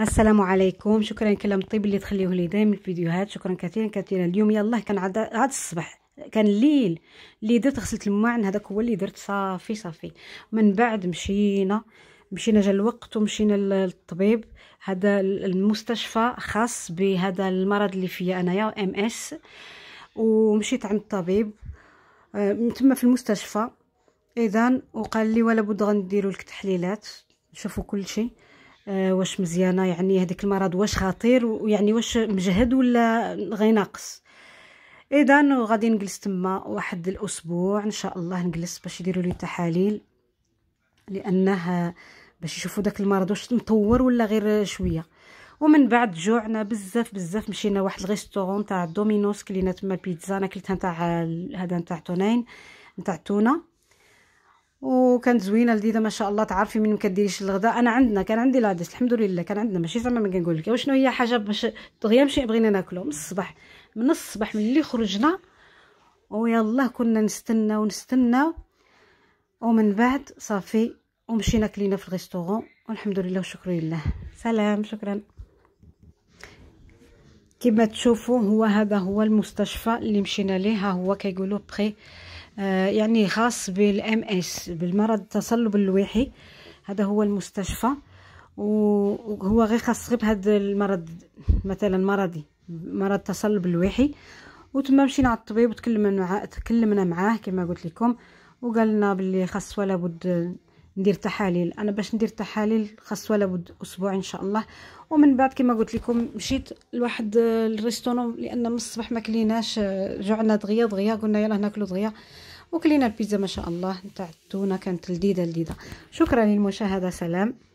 السلام عليكم شكرا كلام الطيب اللي تخليوه لي دائما الفيديوهات شكرا كثيرا كثيرا اليوم يلا كان عاد عاد الصباح كان الليل اللي درت غسلت الماعن هذاك هو اللي درت صافي صافي من بعد مشينا مشينا جا الوقت ومشينا للطبيب هذا المستشفى خاص بهذا المرض اللي فيا انايا ام اس ومشيت عند الطبيب آه، من تما في المستشفى اذا وقال لي ولا بد غنديروا لك تحليلات نشوفوا كل شيء آه، واش مزيانه يعني هذيك المرض واش خطير ويعني واش مجهد ولا غيناقص اذا غادي نجلس تما واحد الاسبوع ان شاء الله نجلس باش يديروا لي تحاليل لانها باش يشوفوا داك المرض واش مطور ولا غير شويه ومن بعد جوعنا بزاف بزاف مشينا واحد الريستورون تاع دومينوس كلينا تما بيتزا انا كلتها نتاع هذا نتاع تونين نتاع تونه وكانت زوينه لذيذه ما شاء الله تعرفي من مكديريش كديريش الغداء انا عندنا كان عندي لادس الحمد لله كان عندنا ماشي زعما ما كنقول لك واشنو هي حاجه باش دغيا نمشي بغينا ناكلو من الصباح من الصباح ملي خرجنا ويلاه كنا نستناو نستناو ومن بعد صافي ومشينا كلينا في الريستورون والحمد لله وشكر لله سلام شكرا كما تشوفوا هو هذا هو المستشفى اللي مشينا ليه ها هو كيقولوا بخي آه، يعني خاص بالام اس بالمرض التصلب اللويحي هذا هو المستشفى وهو غير خاص غير بهذا المرض مثلا مرضي مرض تصلب اللويحي وتما مشينا على الطبيب وتكلمنا معاه تكلمنا معاه كما قلت لكم وقال لنا باللي خاص ولا بد ندير تحاليل انا باش ندير تحاليل خاص ولا بد اسبوع ان شاء الله ومن بعد كما قلت لكم مشيت لواحد الريستورون لان من الصباح ما كليناش جوعنا دغيا دغيا قلنا يلا ناكلو دغيا وكلينا البيتزا ما شاء الله تاع التونه كانت لذيذه لذيذه شكرا للمشاهده سلام